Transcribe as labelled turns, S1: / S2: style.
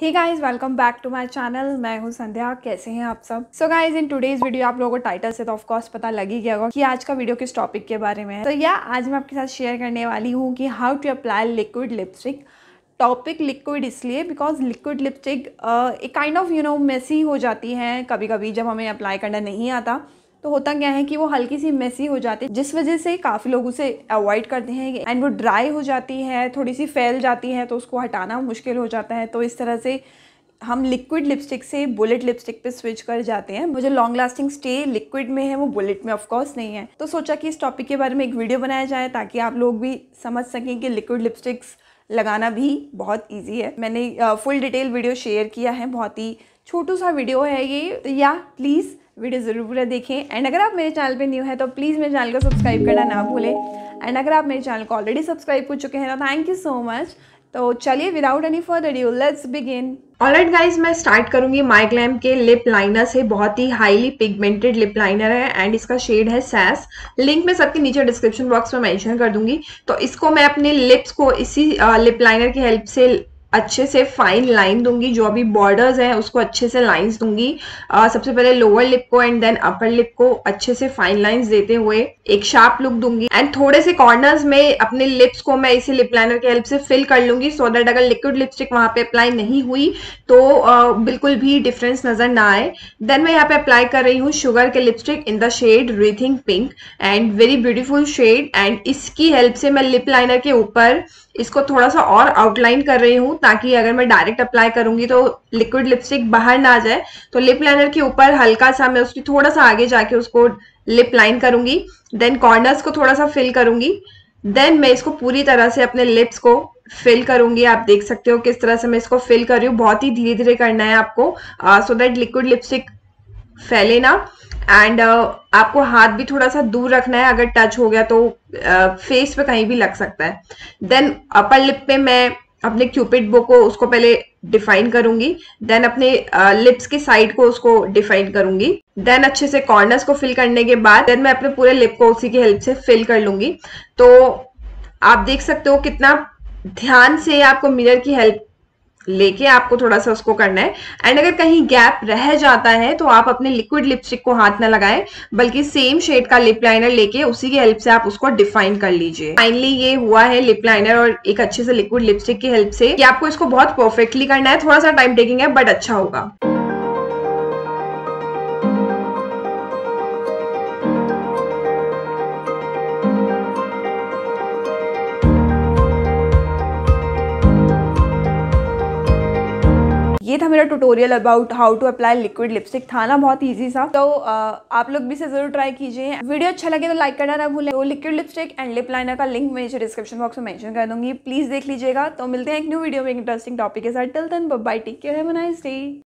S1: ठीक guys welcome back to my channel मैं हूँ संध्या कैसे हैं आप सब so guys in today's video आप लोगों को टाइटल से तो ऑफ कोर्स पता लग ही गया होगा कि आज का वीडियो किस टॉपिक के बारे में है तो या आज मैं आपके साथ शेयर करने वाली हूँ कि how to apply liquid lipstick topic liquid इसलिए बिकॉज लिक्विड लिपस्टिक एक kind of you know messy हो जाती है कभी कभी जब हमें अप्लाई करना नहीं आता तो होता क्या है कि वो हल्की सी मेसी हो जाती है जिस वजह से काफ़ी लोग उसे अवॉइड करते हैं एंड वो ड्राई हो जाती है थोड़ी सी फैल जाती है तो उसको हटाना मुश्किल हो जाता है तो इस तरह से हम लिक्विड लिपस्टिक से बुलेट लिपस्टिक पे स्विच कर जाते हैं मुझे लॉन्ग लास्टिंग स्टे लिक्विड में है वो बुलेट में ऑफकोर्स नहीं है तो सोचा कि इस टॉपिक के बारे में एक वीडियो बनाया जाए ताकि आप लोग भी समझ सकें कि लिक्विड लिपस्टिक्स लगाना भी बहुत ईजी है मैंने फुल डिटेल वीडियो शेयर किया है बहुत ही छोटू सा वीडियो है ये तो या प्लीज़ वीडियो ज़रूर पूरा देखें एंड अगर आप मेरे चैनल पे न्यू है तो प्लीज़ मेरे चैनल को सब्सक्राइब करना ना भूलें एंड अगर आप मेरे चैनल को ऑलरेडी सब्सक्राइब कर चुके हैं तो थैंक यू सो मच तो चलिए without any further ado let's begin alright guys मैं स्टार्ट करूंगी माइग्लैम के लिप लाइनर से बहुत ही हाईली पिगमेंटेड लिप लाइनर है एंड इसका शेड है सैस लिंक मैं सबके नीचे डिस्क्रिप्शन बॉक्स में मेंशन कर दूंगी तो इसको मैं अपने लिप्स को इसी लिप लाइनर की हेल्प से अच्छे से फाइन लाइन दूंगी जो अभी बॉर्डर्स हैं उसको अच्छे से लाइंस दूंगी आ, सबसे पहले लोअर लिप को एंड देन अपर लिप को अच्छे से फाइन लाइंस देते हुए एक शार्प लुक दूंगी एंड थोड़े से कॉर्नर्स में अपने लिप्स को मैं इसी लिप लाइनर की हेल्प से फिल कर लूंगी सो so दैट अगर लिक्विड लिपस्टिक वहां पे अप्लाई नहीं हुई तो आ, बिल्कुल भी डिफरेंस नजर ना आए देन मैं यहाँ पे अप्लाई कर रही हूँ शुगर के lipstick in the shade rethink pink and very beautiful shade and इसकी हेल्प से मैं लिप लाइनर के ऊपर इसको थोड़ा सा और आउटलाइन कर रही हूँ ताकि अगर मैं डायरेक्ट अप्लाई करूंगी तो लिक्विड लिपस्टिक बाहर ना जाए तो लिप लाइनर के ऊपर हल्का सा मैं उसकी थोड़ा सा आगे जाके उसको लिप लाइन करूंगी देन कॉर्नर्स को थोड़ा सा फिल करूंगी देन मैं इसको पूरी तरह से अपने लिप्स को फिल करूंगी आप देख सकते हो किस तरह से मैं इसको फिल कर रही हूँ बहुत ही धीरे धीरे करना है आपको सो दैट लिक्विड लिपस्टिक फैले ना एंड uh, आपको हाथ भी थोड़ा सा दूर रखना है अगर टच हो गया तो फेस uh, पे कहीं भी लग सकता है देन अपर लिप पे मैं अपने क्यूपिड बो को उसको पहले डिफाइन करूंगी देन अपने लिप्स uh, साइड को उसको डिफाइन करूंगी देन अच्छे से कॉर्नर्स को फिल करने के बाद देन मैं अपने पूरे लिप को उसी की हेल्प से फिल कर लूंगी तो आप देख सकते हो कितना ध्यान से आपको मिरर की हेल्प लेके आपको थोड़ा सा उसको करना है एंड अगर कहीं गैप रह जाता है तो आप अपने लिक्विड लिपस्टिक को हाथ ना लगाएं बल्कि सेम शेड का लिप लाइनर लेके उसी की हेल्प से आप उसको डिफाइन कर लीजिए फाइनली ये हुआ है लिप लाइनर और एक अच्छे से लिक्विड लिपस्टिक की हेल्प से कि आपको इसको बहुत परफेक्टली करना है थोड़ा सा टाइम टेकिंग है बट अच्छा होगा ये था मेरा tutorial about how to apply liquid lipstick था ना बहुत ईजी सा तो आप लोग भी इसे जरूर ट्राई कीजिए वीडियो अच्छा लगे तो लाइक करना ना भूलें तो liquid lipstick and lip liner का लिंक मैं डिस्क्रिप्शन बॉक्स में मैंशन कर दूंगी प्लीज़ देख लीजिएगा तो मिलते हैं एक न्यू वीडियो में इंटरेस्टिंग टॉपिक के साथ till then bye take care है